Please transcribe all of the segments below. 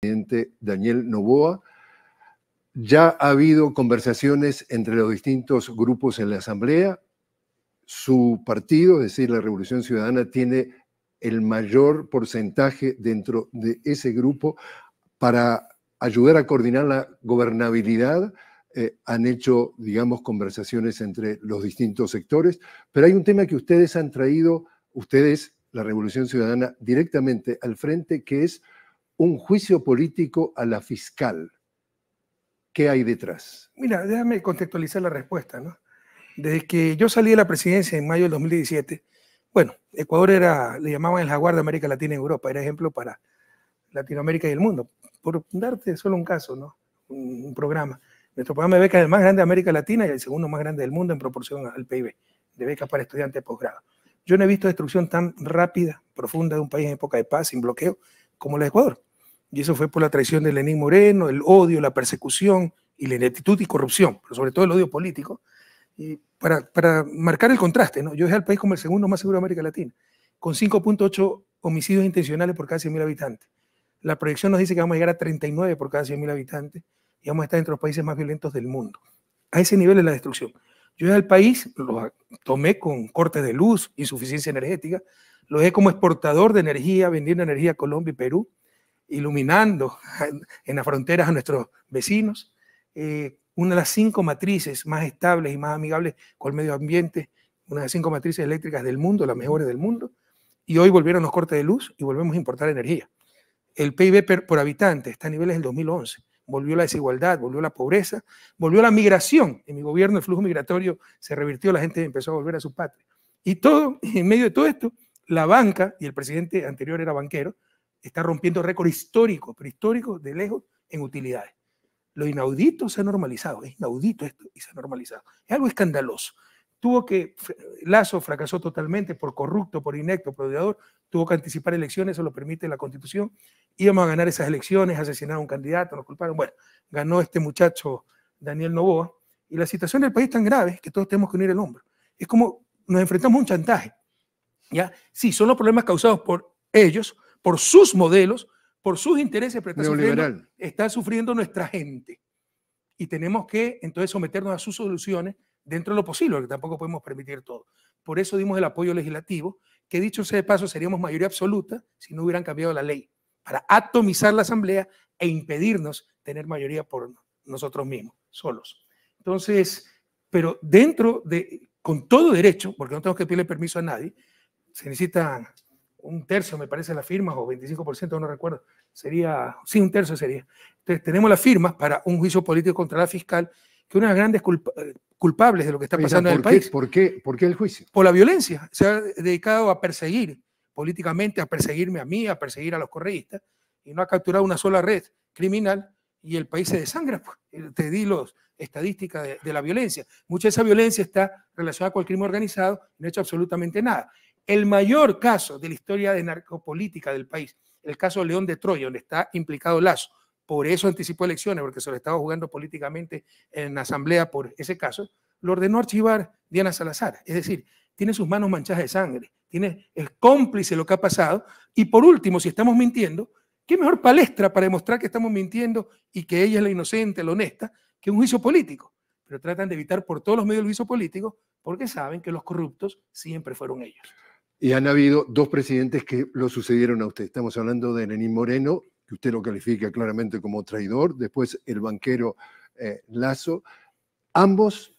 presidente Daniel Novoa. Ya ha habido conversaciones entre los distintos grupos en la Asamblea. Su partido, es decir, la Revolución Ciudadana, tiene el mayor porcentaje dentro de ese grupo para ayudar a coordinar la gobernabilidad. Eh, han hecho, digamos, conversaciones entre los distintos sectores, pero hay un tema que ustedes han traído, ustedes, la Revolución Ciudadana, directamente al frente, que es un juicio político a la fiscal. ¿Qué hay detrás? Mira, déjame contextualizar la respuesta. ¿no? Desde que yo salí de la presidencia en mayo del 2017, bueno, Ecuador era, le llamaban el jaguar de América Latina y Europa, era ejemplo para Latinoamérica y el mundo. Por darte solo un caso, ¿no? Un, un programa. Nuestro programa de becas es el más grande de América Latina y el segundo más grande del mundo en proporción al PIB, de becas para estudiantes de posgrado. Yo no he visto destrucción tan rápida, profunda de un país en época de paz, sin bloqueo, como la de Ecuador. Y eso fue por la traición de Lenín Moreno, el odio, la persecución y la ineptitud y corrupción, pero sobre todo el odio político. Y para, marcar el contraste, ¿no? yo dejé al país como el segundo más seguro de América Latina, con 5.8 homicidios intencionales por cada 100.000 habitantes. La proyección nos dice que vamos a llegar a 39 por cada 100.000 habitantes y vamos a estar entre los países más violentos del mundo. A ese nivel es la destrucción. Yo dejé al país, lo tomé con cortes de luz, insuficiencia energética, lo dejé como exportador de energía, vendiendo energía a Colombia y Perú, iluminando en las fronteras a nuestros vecinos. Eh, una de las cinco matrices más estables y más amigables con el medio ambiente, una de las cinco matrices eléctricas del mundo, las mejores del mundo. Y hoy volvieron los cortes de luz y volvemos a importar energía. El PIB por habitante está a niveles del 2011. Volvió la desigualdad, volvió la pobreza, volvió la migración. En mi gobierno el flujo migratorio se revirtió, la gente empezó a volver a su patria. Y todo, en medio de todo esto, la banca, y el presidente anterior era banquero, está rompiendo récord histórico, prehistórico de lejos en utilidades. Lo inaudito se ha normalizado, es inaudito esto y se ha normalizado. Es algo escandaloso. Tuvo que, Lazo fracasó totalmente por corrupto, por inecto, por odiador, tuvo que anticipar elecciones, eso lo permite la constitución. Íbamos a ganar esas elecciones, asesinaron a un candidato, nos culparon. Bueno, ganó este muchacho Daniel Novoa. Y la situación del país es tan grave que todos tenemos que unir el hombro. Es como nos enfrentamos a un chantaje. ¿ya? Sí, son los problemas causados por ellos, por sus modelos, por sus intereses, pero está, sufriendo, sufriendo nuestra gente. Y tenemos que entonces someternos a sus soluciones dentro de lo posible, porque tampoco podemos permitir todo. Por eso dimos el apoyo legislativo, que dicho sea de paso, seríamos mayoría absoluta si no hubieran cambiado la ley, para atomizar la Asamblea e impedirnos tener mayoría por nosotros mismos, solos. Entonces, pero dentro de, con todo derecho, porque no tenemos que pedirle permiso a nadie, se necesita un tercio, me parece, las firmas, o 25%, no recuerdo, sería, sí, un tercio sería. Entonces, tenemos las firmas para un juicio político contra la fiscal, que una de las grandes eh, culpables de lo que está pasando en el país. ¿por qué, ¿Por qué el juicio? Por la violencia. Se ha dedicado a perseguir políticamente, a perseguirme a mí, a perseguir a los correístas, y no ha capturado una sola red criminal y el país se desangra. Pues. Eh, te di los estadísticas de, la violencia. Mucha de esa violencia está relacionada con el crimen organizado, no ha hecho absolutamente nada el mayor caso de la historia de narcopolítica del país, el caso León de Troya, donde está implicado Lazo. Por eso anticipó elecciones, porque se lo estaba jugando políticamente en la asamblea por ese caso. Lo ordenó archivar Diana Salazar. Es decir, tiene sus manos manchadas de sangre, tiene, el cómplice de lo que ha pasado. Y por último, si estamos mintiendo, ¿qué mejor palestra para demostrar que estamos mintiendo y que ella es la inocente, la honesta, que un juicio político? Pero tratan de evitar por todos los medios el juicio político porque saben que los corruptos siempre fueron ellos. Y han habido dos presidentes que lo sucedieron a usted. Estamos hablando de Lenín Moreno, que usted lo califica claramente como traidor, después el banquero eh, Lazo. Ambos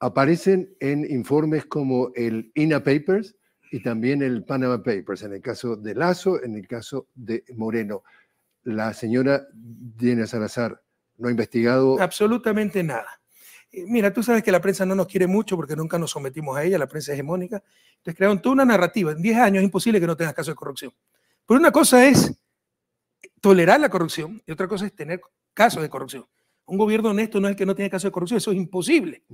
aparecen en informes como el INA Papers y también el Panama Papers, en el caso de Lazo, en el caso de Moreno. La señora Diana Salazar no ha investigado. Absolutamente nada. Eh, mira, tú sabes que la prensa no nos quiere mucho porque nunca nos sometimos a ella, la prensa hegemónica. Entonces crearon toda una narrativa. En 10 años es imposible que no tengas casos de corrupción. Pero una cosa es tolerar la corrupción y otra cosa es tener casos de corrupción. Un gobierno honesto no es el que no tiene casos de corrupción, eso es imposible.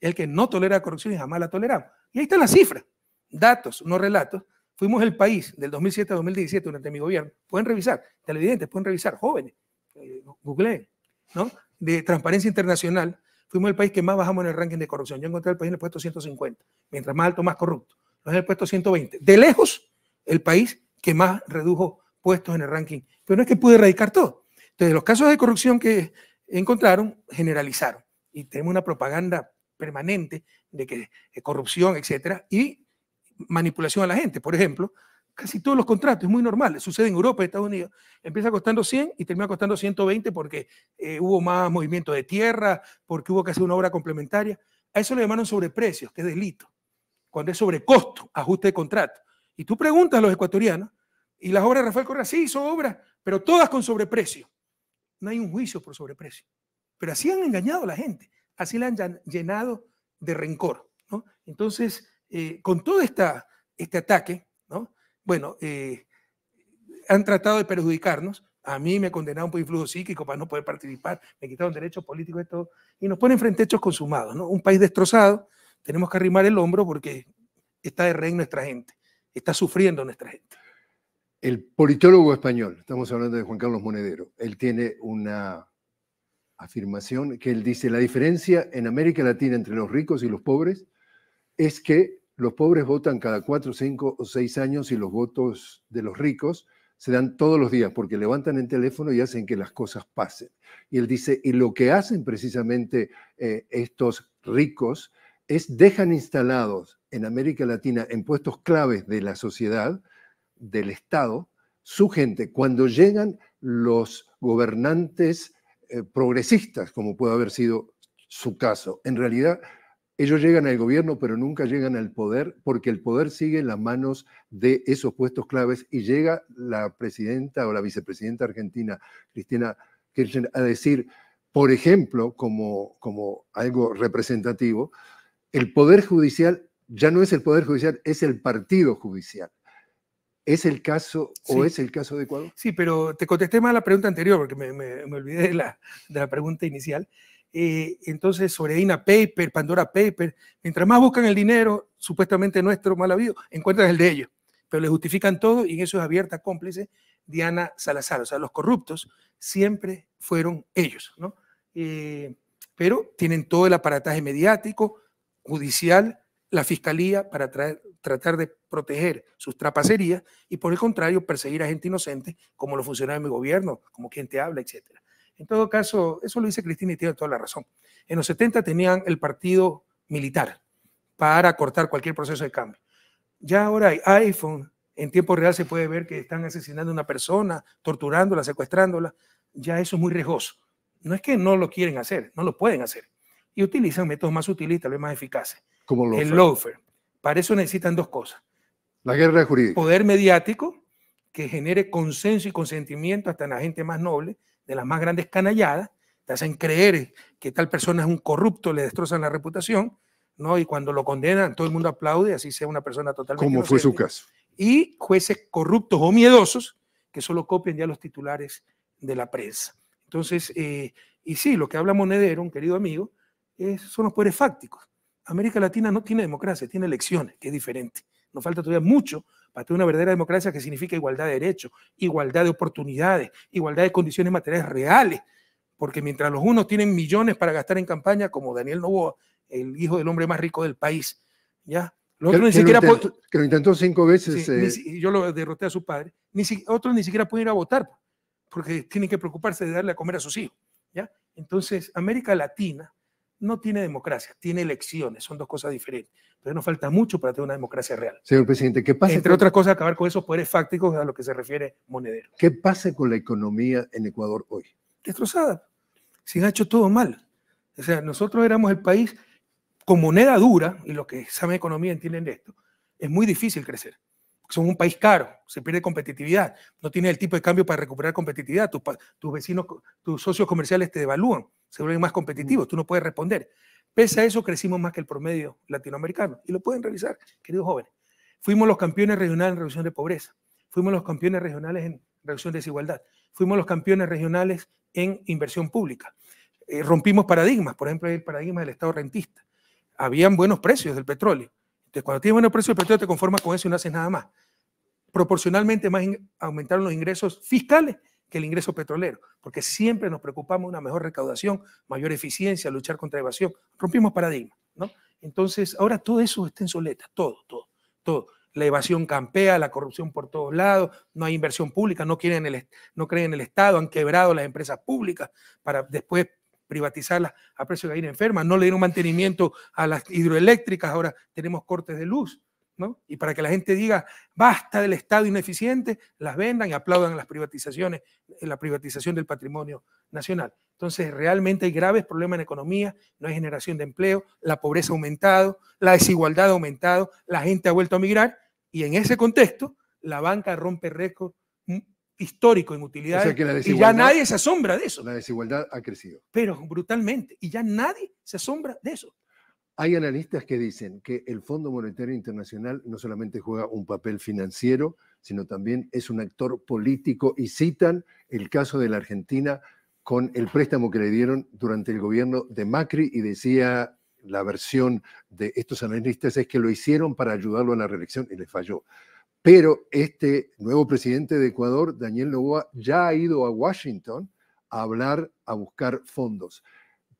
el que no tolera corrupción y jamás la toleramos. Y ahí está la cifra. Datos, no relatos. Fuimos el país del 2007 a 2017 durante mi gobierno. Pueden revisar, televidentes, pueden revisar, jóvenes, eh, google, ¿no? De Transparencia Internacional, fuimos el país que más bajamos en el ranking de corrupción. Yo encontré el país en el puesto 150. Mientras más alto, más corrupto. no en el puesto 120. De lejos, el país que más redujo puestos en el ranking. Pero no es que pude erradicar todo. Entonces, los casos de corrupción que encontraron, generalizaron. Y tenemos una propaganda permanente de que eh, corrupción, etcétera, y manipulación a la gente. Por ejemplo, casi todos los contratos, es muy normal, sucede en Europa, y Estados Unidos, empieza costando 100 y termina costando 120 porque eh, hubo más movimiento de tierra, porque hubo que hacer una obra complementaria. A eso le llamaron sobreprecio que es delito, cuando es sobrecosto, ajuste de contrato. Y tú preguntas a los ecuatorianos, y las obras de Rafael Correa sí hizo obras, pero todas con sobreprecio. No hay un juicio por sobreprecio. Pero así han engañado a la gente, así la han llenado de rencor. ¿no? Entonces, eh, con todo esta, este ataque, ¿no? bueno, eh, han tratado de perjudicarnos. A mí me condenaron por influjo psíquico para no poder participar, me quitaron derechos políticos y todo, y nos ponen frente a hechos consumados, ¿no? Un país destrozado, tenemos que arrimar el hombro porque está de rey nuestra gente, está sufriendo nuestra gente. El politólogo español, estamos hablando de Juan Carlos Monedero, él tiene una afirmación que él dice, la diferencia en América Latina entre los ricos y los pobres es que los pobres votan cada cuatro, cinco o seis años y los votos de los ricos se dan todos los días porque levantan el teléfono y hacen que las cosas pasen. Y él dice, y lo que hacen precisamente eh, estos ricos es dejan instalados en América Latina, en puestos claves de la sociedad, del Estado, su gente. Cuando llegan los gobernantes eh, progresistas, como puede haber sido su caso, en realidad ellos llegan al gobierno, pero nunca llegan al poder, porque el poder sigue en las manos de esos puestos claves y llega la presidenta o la vicepresidenta argentina, Cristina Kirchner, a decir, por ejemplo, como, como algo representativo, el poder judicial ya no es el poder judicial, es el partido judicial. ¿Es el caso o es el caso de Ecuador? Sí, pero te contesté mal la pregunta anterior porque me, olvidé de la, de la, pregunta inicial. Eh, entonces Soreina Paper, Pandora Paper, mientras más buscan el dinero supuestamente nuestro mal habido, encuentran el de ellos, pero le justifican todo y en eso es abierta cómplice Diana Salazar, o sea, los corruptos siempre fueron ellos, ¿no? Eh, pero tienen todo el aparataje mediático, judicial, la fiscalía para tratar de proteger sus trapacerías y por el contrario perseguir a gente inocente como los funcionarios de mi gobierno, como quien te habla, etcétera. En todo caso, eso lo dice Cristina y tiene toda la razón. En los 70 tenían el partido militar para cortar cualquier proceso de cambio. Ya ahora hay iPhone, en tiempo real se puede ver que están asesinando a una persona, torturándola, secuestrándola. Ya eso es muy riesgoso. No es que no lo quieren hacer, no lo pueden hacer. Y utilizan métodos más sutiles vez más eficaces. Como el lawfare. Para eso necesitan dos cosas. La guerra jurídica. Poder mediático que genere consenso y consentimiento hasta en la gente más noble de las más grandes canalladas, te hacen creer que tal persona es un corrupto, le destrozan la reputación, ¿no? Y cuando lo condenan, todo el mundo aplaude, así sea una persona totalmente. Como fue su caso. Y jueces corruptos o miedosos que solo copian ya los titulares de la prensa. Entonces, eh, y sí, lo que habla Monedero, un querido amigo, es, son los poderes fácticos. América Latina no tiene democracia, tiene elecciones, que es diferente. Nos falta todavía mucho para tener una verdadera democracia que significa igualdad de derechos, igualdad de oportunidades, igualdad de condiciones materiales reales. Porque mientras los unos tienen millones para gastar en campaña, como Daniel Novoa, el hijo del hombre más rico del país, ¿ya? que, ni siquiera lo que lo intentó cinco veces. Eh. y yo lo derroté a su padre. Ni otros ni siquiera pueden ir a votar, porque tienen que preocuparse de darle a comer a sus hijos. ¿ya? Entonces, América Latina, no tiene democracia, tiene elecciones, son dos cosas diferentes. Entonces nos falta mucho para tener una democracia real. Señor presidente, ¿qué pasa? Entre otras cosas, acabar con esos poderes fácticos a lo que se refiere Monedero. ¿Qué pasa con la economía en Ecuador hoy? Destrozada. Se ha hecho todo mal. O sea, nosotros éramos el país con moneda dura, y los que saben economía entienden esto, es muy difícil crecer. Son un país caro, se pierde competitividad, no tiene el tipo de cambio para recuperar competitividad, tus, tus vecinos, tus socios comerciales te devalúan se vuelven más competitivos, tú no puedes responder. Pese a eso, crecimos más que el promedio latinoamericano. Y lo pueden revisar, queridos jóvenes. Fuimos los campeones regionales en reducción de pobreza. Fuimos los campeones regionales en reducción de desigualdad. Fuimos los campeones regionales en inversión pública. Eh, rompimos paradigmas. Por ejemplo, el paradigma del Estado rentista. Habían buenos precios del petróleo. Entonces, cuando tienes buenos precios del petróleo, te conformas con eso y no haces nada más. Proporcionalmente más aumentaron los ingresos fiscales que el ingreso petrolero, porque siempre nos preocupamos una mejor recaudación, mayor eficiencia, luchar contra la evasión. Rompimos paradigmas, ¿no? Entonces, ahora todo eso está en soleta, todo, todo, todo. La evasión campea, la corrupción por todos lados, no hay inversión pública, no, quieren el, no creen en el Estado, han quebrado las empresas públicas para después privatizarlas a precio de aire enferma, no le dieron mantenimiento a las hidroeléctricas, ahora tenemos cortes de luz. Y para que la gente diga, basta del Estado ineficiente, las vendan y aplaudan las privatizaciones, eh, la privatización del patrimonio nacional. Entonces, realmente hay graves problemas en economía, no hay generación de empleo, la pobreza ha aumentado, la desigualdad ha aumentado, la gente ha vuelto a migrar y en ese contexto la banca rompe récord mm, histórico en utilidades y ya nadie se asombra de eso. La desigualdad ha crecido. Pero brutalmente y ya nadie se asombra de eso. Hay analistas que dicen que el Fondo Monetario Internacional no solamente juega un papel financiero, sino también es un actor político y citan el caso de la Argentina con el préstamo que le dieron durante el gobierno de Macri y decía la versión de estos analistas es que lo hicieron para ayudarlo a la reelección y le falló. Pero este nuevo presidente de Ecuador, Daniel Novoa, ya ha ido a Washington a hablar, a buscar fondos.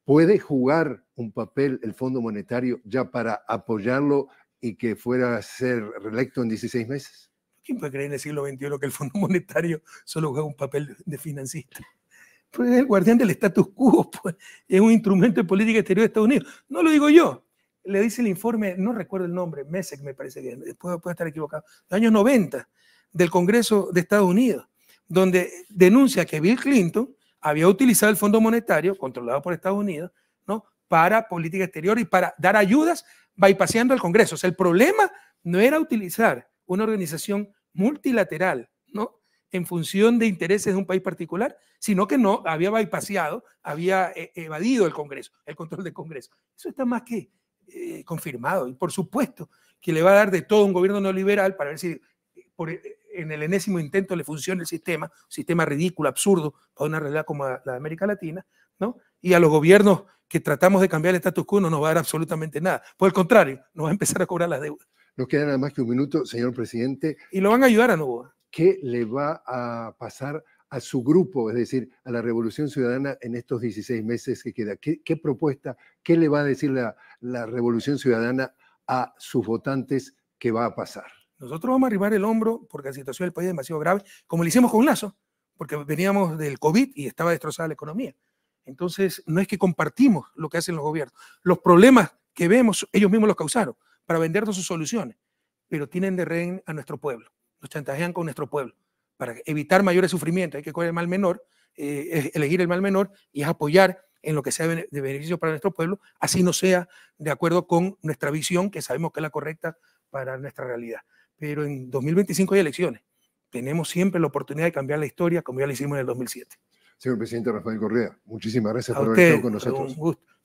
¿Puede jugar un papel el Fondo Monetario ya para apoyarlo y que fuera a ser reelecto en 16 meses? ¿Quién puede creer en el siglo XXI que el Fondo Monetario solo juega un papel de financista? Pues es el guardián del status quo, pues. es un instrumento de política exterior de Estados Unidos. No lo digo yo, le dice el informe, no recuerdo el nombre, Mesec me parece que después puede estar equivocado, de años 90, del Congreso de Estados Unidos, donde denuncia que Bill Clinton había utilizado el Fondo Monetario, controlado por Estados Unidos, ¿no? para política exterior y para dar ayudas bypaseando al Congreso. O sea, el problema no era utilizar una organización multilateral ¿no? en función de intereses de un país particular, sino que no había bypaseado, había eh, evadido el Congreso, el control del Congreso. Eso está más que eh, confirmado. Y por supuesto que le va a dar de todo un gobierno neoliberal para ver si eh, en el enésimo intento le funciona el sistema, un sistema ridículo, absurdo, para una realidad como la de América Latina, ¿no? Y a los gobiernos que tratamos de cambiar el estatus quo no nos va a dar absolutamente nada. Por el contrario, nos va a empezar a cobrar las deudas. Nos queda nada más que un minuto, señor presidente. Y lo van a ayudar a nuevo. ¿Qué le va a pasar a su grupo, es decir, a la Revolución Ciudadana en estos 16 meses que queda? ¿Qué, propuesta, qué le va a decir la Revolución Ciudadana a sus votantes que va a pasar? Nosotros vamos a arribar el hombro porque la situación del país es demasiado grave, como lo hicimos con Lazo, porque veníamos del COVID y estaba destrozada la economía. Entonces, no es que compartimos lo que hacen los gobiernos. Los problemas que vemos, ellos mismos los causaron para vendernos sus soluciones, pero tienen de rehén a nuestro pueblo. Nos chantajean con nuestro pueblo para evitar mayores sufrimientos. Hay que coger el mal menor, eh, elegir el mal menor y es apoyar en lo que sea de beneficio para nuestro pueblo, así no sea de acuerdo con nuestra visión, que sabemos que es la correcta para nuestra realidad pero en 2025 hay elecciones. Tenemos siempre la oportunidad de cambiar la historia como ya lo hicimos en el 2007. Señor presidente Rafael Correa, muchísimas gracias por estar haber estado con nosotros. gusto.